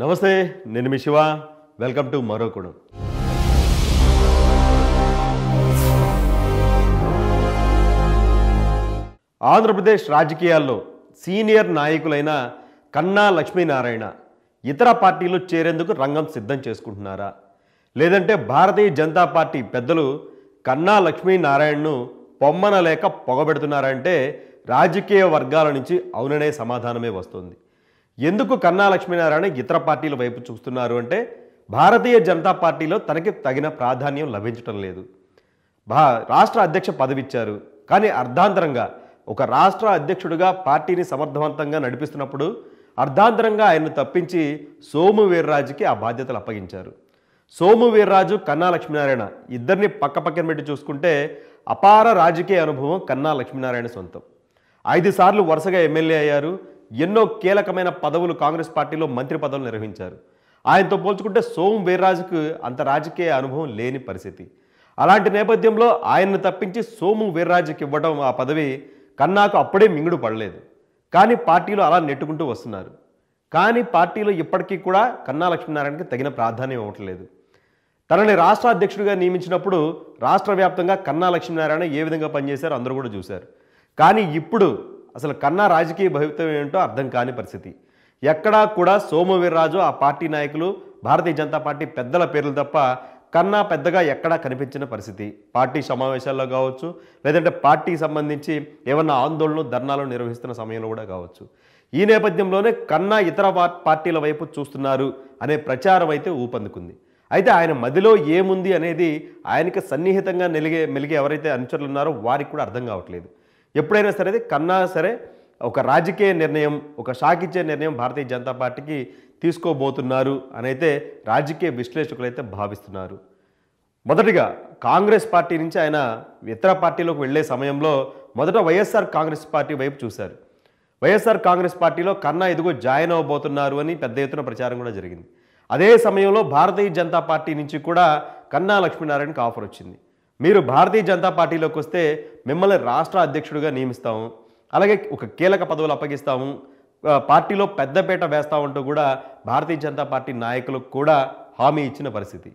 నమస్తే నేను మీ Shiva welcome to మరో కుడం ఆంధ్రప్రదేశ్ రాజకీయాల్లో సీనియర్ నాయకులైన కన్నా లక్ష్మీనారాయణ ఇతర పార్టీలు చేరేందుకు రంగం సిద్ధం చేసుకుంటున్నారా లేదంటే భారతీయ జనతా పార్టీ పెద్దలు కన్నా లక్ష్మీనారాయణను పొమ్మనలేక పొగబెడుతున్నారంటే రాజకీయ వర్గాల నుంచి అవుననే సమాధానమే వస్తుంది ఎందుకు కన్నా లక్ష్మీనారాయణ ఇతర పార్టీల వైపు చూస్తున్నారు అంటే భారతీయ జనతా పార్టీలో తనకి తగిన ప్రాధాన్యం లభించటం లేదు భా రాష్ట్ర అధ్యక్ష పదవి ఇచ్చారు కానీ అర్ధాంతరంగా ఒక రాష్ట్ర అధ్యక్షుడిగా పార్టీని సమర్థవంతంగా నడిపిస్తున్నప్పుడు అర్ధాంతరంగా ఆయన్ను తప్పించి సోము వీర్రాజుకి ఆ బాధ్యతలు అప్పగించారు సోము వీర్రాజు కన్నా లక్ష్మీనారాయణ ఇద్దరిని పక్క పక్కన పెట్టి చూసుకుంటే అపార రాజకీయ అనుభవం కన్నా లక్ష్మీనారాయణ సొంతం ఐదు సార్లు వరుసగా ఎమ్మెల్యే అయ్యారు ఎన్నో కీలకమైన పదవులు కాంగ్రెస్ పార్టీలో మంత్రి పదవులు నిర్వహించారు ఆయనతో పోల్చుకుంటే సోము వీర్రాజుకు అంత రాజకీయ అనుభవం లేని పరిస్థితి అలాంటి నేపథ్యంలో ఆయన్ను తప్పించి సోము వీర్రాజుకి ఇవ్వడం ఆ పదవి కన్నాకు అప్పుడే మింగుడు పడలేదు కానీ పార్టీలో అలా నెట్టుకుంటూ వస్తున్నారు కానీ పార్టీలో ఇప్పటికీ కూడా కన్నా లక్ష్మీనారాయణకి తగిన ప్రాధాన్యం ఇవ్వట్లేదు తనని రాష్ట్ర అధ్యక్షుడిగా నియమించినప్పుడు రాష్ట్ర వ్యాప్తంగా కన్నా లక్ష్మీనారాయణ ఏ విధంగా పనిచేశారో అందరూ కూడా చూశారు కానీ ఇప్పుడు అసలు కన్నా రాజకీయ భవితం ఏంటో అర్థం కాని పరిస్థితి ఎక్కడా కూడా సోమవీర్రాజు ఆ పార్టీ నాయకులు భారతీయ జనతా పార్టీ పెద్దల పేర్లు తప్ప కన్నా పెద్దగా ఎక్కడా కనిపించిన పరిస్థితి పార్టీ సమావేశాల్లో కావచ్చు లేదంటే పార్టీకి సంబంధించి ఏమన్నా ఆందోళనలు ధర్నాలు నిర్వహిస్తున్న సమయంలో కూడా కావచ్చు ఈ నేపథ్యంలోనే కన్నా ఇతర పార్టీల వైపు చూస్తున్నారు అనే ప్రచారం అయితే ఊపందుకుంది అయితే ఆయన మదిలో ఏముంది అనేది ఆయనకి సన్నిహితంగా నిలిగే మెలిగే ఎవరైతే అనుచరులు ఉన్నారో వారికి కూడా అర్థం కావట్లేదు ఎప్పుడైనా సరే కన్నా సరే ఒక రాజకీయ నిర్ణయం ఒక షాక్ ఇచ్చే నిర్ణయం భారతీయ జనతా పార్టీకి తీసుకోబోతున్నారు అనైతే రాజకీయ విశ్లేషకులు అయితే భావిస్తున్నారు మొదటిగా కాంగ్రెస్ పార్టీ నుంచి ఆయన ఇతర పార్టీలోకి వెళ్లే సమయంలో మొదట వైఎస్ఆర్ కాంగ్రెస్ పార్టీ వైపు చూశారు వైఎస్ఆర్ కాంగ్రెస్ పార్టీలో కన్నా ఎదుగు జాయిన్ అవ్వబోతున్నారు అని పెద్ద ఎత్తున ప్రచారం కూడా జరిగింది అదే సమయంలో భారతీయ జనతా పార్టీ నుంచి కూడా కన్నా లక్ష్మీనారాయణకి ఆఫర్ వచ్చింది మీరు భారతీయ జనతా పార్టీలోకి వస్తే మిమ్మల్ని రాష్ట్ర అధ్యక్షుడిగా నియమిస్తాము అలాగే ఒక కీలక పదవులు అప్పగిస్తాము పార్టీలో పెద్దపేట వేస్తామంటూ కూడా భారతీయ జనతా పార్టీ నాయకులకు కూడా హామీ ఇచ్చిన పరిస్థితి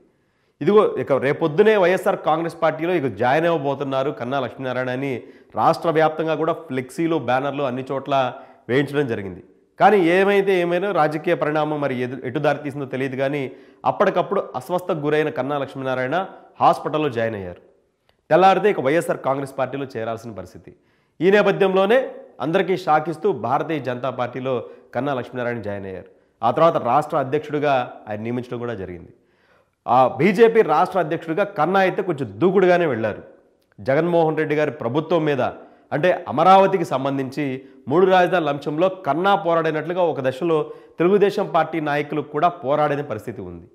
ఇదిగో ఇక రేపొద్దునే వైఎస్ఆర్ కాంగ్రెస్ పార్టీలో ఇక జాయిన్ అవ్వబోతున్నారు కన్నా లక్ష్మీనారాయణ అని రాష్ట్ర వ్యాప్తంగా కూడా ఫ్లెక్సీలు బ్యానర్లు అన్ని చోట్ల వేయించడం జరిగింది కానీ ఏమైతే ఏమైనా రాజకీయ పరిణామం మరి ఎదు ఎటు దారి తీసిందో తెలియదు కానీ అప్పటికప్పుడు అస్వస్థకు గురైన కన్నా లక్ష్మీనారాయణ హాస్పిటల్లో జాయిన్ అయ్యారు తెల్లారితే ఇక వైఎస్ఆర్ కాంగ్రెస్ పార్టీలో చేరాల్సిన పరిస్థితి ఈ నేపథ్యంలోనే అందరికీ షాకిస్తూ భారతీయ జనతా పార్టీలో కన్నా లక్ష్మీనారాయణ జాయిన్ అయ్యారు ఆ తర్వాత రాష్ట్ర అధ్యక్షుడిగా ఆయన నియమించడం కూడా జరిగింది ఆ బీజేపీ రాష్ట్ర అధ్యక్షుడిగా కన్నా అయితే కొంచెం దూకుడుగానే వెళ్ళారు జగన్మోహన్ రెడ్డి గారి ప్రభుత్వం మీద అంటే అమరావతికి సంబంధించి మూడు రాజధానుల అంశంలో కన్నా పోరాడినట్లుగా ఒక దశలో తెలుగుదేశం పార్టీ నాయకులు కూడా పోరాడని పరిస్థితి ఉంది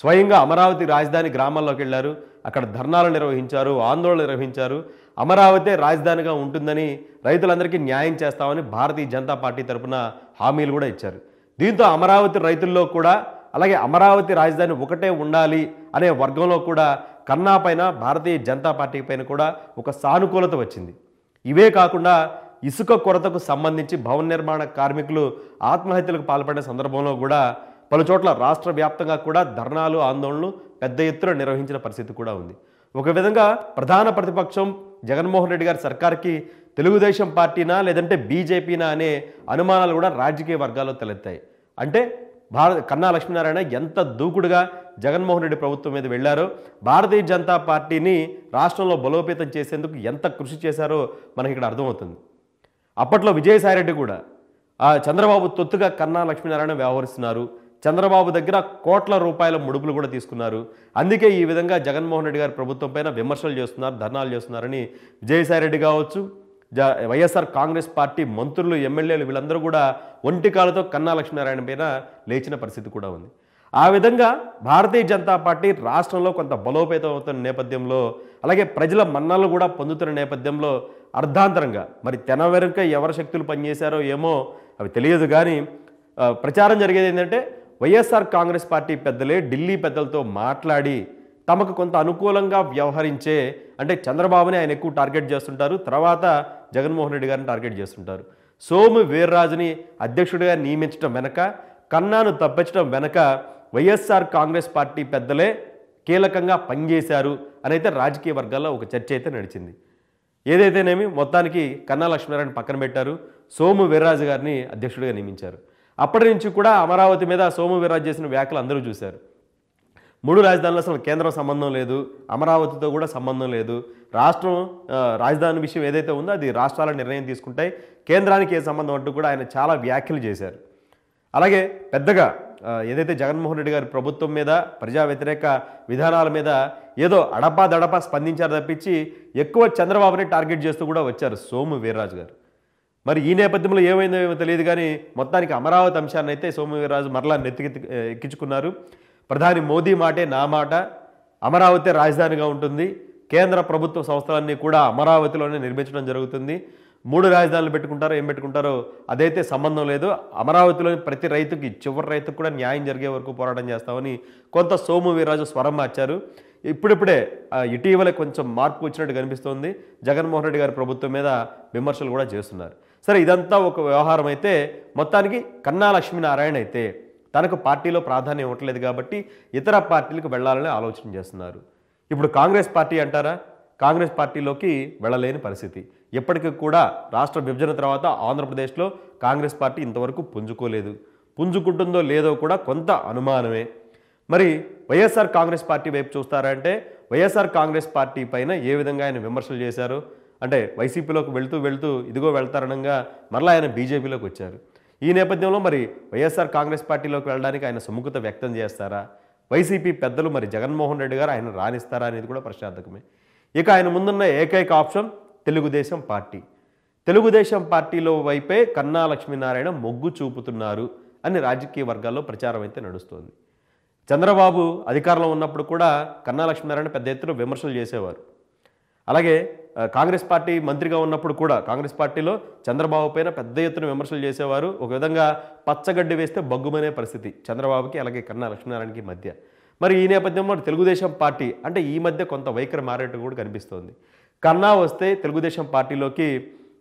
స్వయంగా అమరావతి రాజధాని గ్రామాల్లోకి వెళ్ళారు అక్కడ ధర్నాలు నిర్వహించారు ఆందోళన నిర్వహించారు అమరావతే రాజధానిగా ఉంటుందని రైతులందరికీ న్యాయం చేస్తామని భారతీయ జనతా పార్టీ తరఫున హామీలు కూడా ఇచ్చారు దీంతో అమరావతి రైతుల్లో కూడా అలాగే అమరావతి రాజధాని ఒకటే ఉండాలి అనే వర్గంలో కూడా కన్నా పైన భారతీయ జనతా పార్టీ పైన కూడా ఒక సానుకూలత వచ్చింది ఇవే కాకుండా ఇసుక కొరతకు సంబంధించి భవన నిర్మాణ కార్మికులు ఆత్మహత్యలకు పాల్పడిన సందర్భంలో కూడా పలుచోట్ల రాష్ట్ర వ్యాప్తంగా కూడా ధర్నాలు ఆందోళనలు పెద్ద ఎత్తున నిర్వహించిన పరిస్థితి కూడా ఉంది ఒక విధంగా ప్రధాన ప్రతిపక్షం జగన్మోహన్ రెడ్డి గారి సర్కార్కి తెలుగుదేశం పార్టీనా లేదంటే బీజేపీనా అనే అనుమానాలు కూడా రాజకీయ వర్గాల్లో తలెత్తాయి అంటే భారత కన్నా లక్ష్మీనారాయణ ఎంత దూకుడుగా జగన్మోహన్ రెడ్డి ప్రభుత్వం మీద వెళ్లారో భారతీయ జనతా పార్టీని రాష్ట్రంలో బలోపేతం చేసేందుకు ఎంత కృషి చేశారో మనకి ఇక్కడ అర్థమవుతుంది అప్పట్లో విజయసాయిరెడ్డి కూడా చంద్రబాబు తొత్తుగా కన్నా లక్ష్మీనారాయణ వ్యవహరిస్తున్నారు చంద్రబాబు దగ్గర కోట్ల రూపాయల ముడుపులు కూడా తీసుకున్నారు అందుకే ఈ విధంగా జగన్మోహన్ రెడ్డి గారి ప్రభుత్వం పైన విమర్శలు చేస్తున్నారు ధర్నాలు చేస్తున్నారని విజయసాయి రెడ్డి కావచ్చు జ వైఎస్ఆర్ కాంగ్రెస్ పార్టీ మంత్రులు ఎమ్మెల్యేలు వీళ్ళందరూ కూడా ఒంటి కాళ్ళతో కన్నా లక్ష్మీనారాయణ పైన లేచిన పరిస్థితి కూడా ఉంది ఆ విధంగా భారతీయ జనతా పార్టీ రాష్ట్రంలో కొంత బలోపేతం అవుతున్న నేపథ్యంలో అలాగే ప్రజల మన్నాలు కూడా పొందుతున్న నేపథ్యంలో అర్ధాంతరంగా మరి తెన వెనుక ఎవరి శక్తులు పనిచేశారో ఏమో అవి తెలియదు కానీ ప్రచారం జరిగేది ఏంటంటే వైఎస్ఆర్ కాంగ్రెస్ పార్టీ పెద్దలే ఢిల్లీ పెద్దలతో మాట్లాడి తమకు కొంత అనుకూలంగా వ్యవహరించే అంటే చంద్రబాబుని ఆయన ఎక్కువ టార్గెట్ చేస్తుంటారు తర్వాత జగన్మోహన్ రెడ్డి గారిని టార్గెట్ చేస్తుంటారు సోము వీర్రాజుని అధ్యక్షుడిగా నియమించడం వెనక కన్నాను తప్పించడం వెనక వైఎస్ఆర్ కాంగ్రెస్ పార్టీ పెద్దలే కీలకంగా పనిచేశారు అనైతే రాజకీయ వర్గాల్లో ఒక చర్చ అయితే నడిచింది ఏదైతేనేమి మొత్తానికి కన్నా లక్ష్మీనారాయణ పక్కన పెట్టారు సోము వీర్రాజు గారిని అధ్యక్షుడిగా నియమించారు అప్పటి నుంచి కూడా అమరావతి మీద సోము వీరాజ్ చేసిన వ్యాఖ్యలు అందరూ చూశారు మూడు రాజధానులు అసలు కేంద్రం సంబంధం లేదు అమరావతితో కూడా సంబంధం లేదు రాష్ట్రం రాజధాని విషయం ఏదైతే ఉందో అది రాష్ట్రాల నిర్ణయం తీసుకుంటాయి కేంద్రానికి ఏ సంబంధం అంటూ కూడా ఆయన చాలా వ్యాఖ్యలు చేశారు అలాగే పెద్దగా ఏదైతే జగన్మోహన్ రెడ్డి గారి ప్రభుత్వం మీద ప్రజా వ్యతిరేక విధానాల మీద ఏదో అడపా దడపా స్పందించారు తప్పించి ఎక్కువ చంద్రబాబుని టార్గెట్ చేస్తూ కూడా వచ్చారు సోము వీర్రాజు గారు మరి ఈ నేపథ్యంలో ఏమైందో ఏమో తెలియదు కానీ మొత్తానికి అమరావతి అంశాన్ని అయితే సోమవీరాజు మరలా నెత్తికి ఎక్కించుకున్నారు ప్రధాని మోదీ మాటే నా మాట అమరావతి రాజధానిగా ఉంటుంది కేంద్ర ప్రభుత్వ సంస్థలన్నీ కూడా అమరావతిలోనే నిర్మించడం జరుగుతుంది మూడు రాజధానులు పెట్టుకుంటారో ఏం పెట్టుకుంటారో అదైతే సంబంధం లేదు అమరావతిలోని ప్రతి రైతుకి చివరి రైతుకు కూడా న్యాయం జరిగే వరకు పోరాటం చేస్తామని కొంత సోము వీరాజు స్వరం మార్చారు ఇప్పుడిప్పుడే ఇటీవలే కొంచెం మార్పు వచ్చినట్టు కనిపిస్తోంది జగన్మోహన్ రెడ్డి గారి ప్రభుత్వం మీద విమర్శలు కూడా చేస్తున్నారు సరే ఇదంతా ఒక వ్యవహారం అయితే మొత్తానికి కన్నా లక్ష్మీనారాయణ అయితే తనకు పార్టీలో ప్రాధాన్యం ఇవ్వట్లేదు కాబట్టి ఇతర పార్టీలకు వెళ్ళాలని ఆలోచన చేస్తున్నారు ఇప్పుడు కాంగ్రెస్ పార్టీ అంటారా కాంగ్రెస్ పార్టీలోకి వెళ్ళలేని పరిస్థితి ఇప్పటికీ కూడా రాష్ట్ర విభజన తర్వాత ఆంధ్రప్రదేశ్లో కాంగ్రెస్ పార్టీ ఇంతవరకు పుంజుకోలేదు పుంజుకుంటుందో లేదో కూడా కొంత అనుమానమే మరి వైఎస్ఆర్ కాంగ్రెస్ పార్టీ వైపు చూస్తారంటే వైఎస్ఆర్ కాంగ్రెస్ పార్టీ పైన ఏ విధంగా ఆయన విమర్శలు చేశారు అంటే వైసీపీలోకి వెళుతూ వెళుతూ ఇదిగో వెళ్తారనంగా మరలా ఆయన బీజేపీలోకి వచ్చారు ఈ నేపథ్యంలో మరి వైఎస్ఆర్ కాంగ్రెస్ పార్టీలోకి వెళ్ళడానికి ఆయన సుముఖత వ్యక్తం చేస్తారా వైసీపీ పెద్దలు మరి జగన్మోహన్ రెడ్డి గారు ఆయన రాణిస్తారా అనేది కూడా ప్రశ్నార్థకమే ఇక ఆయన ముందున్న ఏకైక ఆప్షన్ తెలుగుదేశం పార్టీ తెలుగుదేశం పార్టీలో వైపే కన్నా లక్ష్మీనారాయణ మొగ్గు చూపుతున్నారు అని రాజకీయ వర్గాల్లో ప్రచారం అయితే నడుస్తోంది చంద్రబాబు అధికారంలో ఉన్నప్పుడు కూడా కన్నా లక్ష్మీనారాయణ పెద్ద ఎత్తున విమర్శలు చేసేవారు అలాగే కాంగ్రెస్ పార్టీ మంత్రిగా ఉన్నప్పుడు కూడా కాంగ్రెస్ పార్టీలో చంద్రబాబు పైన పెద్ద ఎత్తున విమర్శలు చేసేవారు ఒక విధంగా పచ్చగడ్డి వేస్తే బగ్గుమనే పరిస్థితి చంద్రబాబుకి అలాగే కన్నా లక్ష్మీనారాయణకి మధ్య మరి ఈ నేపథ్యంలో తెలుగుదేశం పార్టీ అంటే ఈ మధ్య కొంత వైఖరి మారేట్టు కూడా కనిపిస్తోంది కన్నా వస్తే తెలుగుదేశం పార్టీలోకి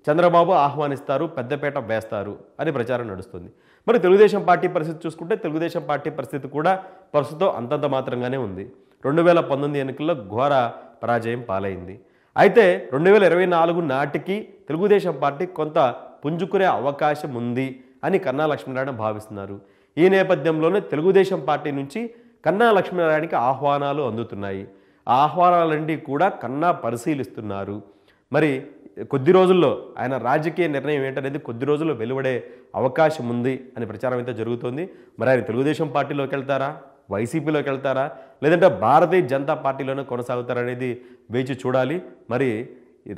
చంద్రబాబు ఆహ్వానిస్తారు పెద్దపేట వేస్తారు అని ప్రచారం నడుస్తుంది మరి తెలుగుదేశం పార్టీ పరిస్థితి చూసుకుంటే తెలుగుదేశం పార్టీ పరిస్థితి కూడా ప్రస్తుతం అంతంత మాత్రంగానే ఉంది రెండు వేల పంతొమ్మిది ఎన్నికల్లో ఘోర పరాజయం పాలైంది అయితే రెండు వేల ఇరవై నాలుగు నాటికి తెలుగుదేశం పార్టీ కొంత పుంజుకునే అవకాశం ఉంది అని కన్నా లక్ష్మీనారాయణ భావిస్తున్నారు ఈ నేపథ్యంలోనే తెలుగుదేశం పార్టీ నుంచి కన్నా లక్ష్మీనారాయణకి ఆహ్వానాలు అందుతున్నాయి ఆ ఆహ్వానాలన్నీ కూడా కన్నా పరిశీలిస్తున్నారు మరి కొద్ది రోజుల్లో ఆయన రాజకీయ నిర్ణయం ఏంటనేది కొద్ది రోజుల్లో వెలువడే అవకాశం ఉంది అని ప్రచారం అయితే జరుగుతోంది మరి ఆయన తెలుగుదేశం పార్టీలోకి వెళ్తారా వైసీపీలోకి వెళ్తారా లేదంటే భారతీయ జనతా పార్టీలోనే కొనసాగుతారనేది వేచి చూడాలి మరి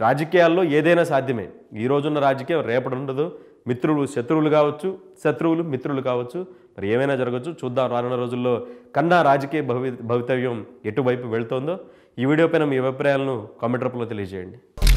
రాజకీయాల్లో ఏదైనా సాధ్యమే ఈ రోజున్న రాజకీయం రేపటి ఉండదు మిత్రులు శత్రువులు కావచ్చు శత్రువులు మిత్రులు కావచ్చు మరి ఏమైనా జరగచ్చు చూద్దాం రానున్న రోజుల్లో కన్నా రాజకీయ భవి భవితవ్యం ఎటువైపు వెళ్తోందో ఈ వీడియో పైన మీ అభిప్రాయాలను కామెంట్ రూపంలో తెలియజేయండి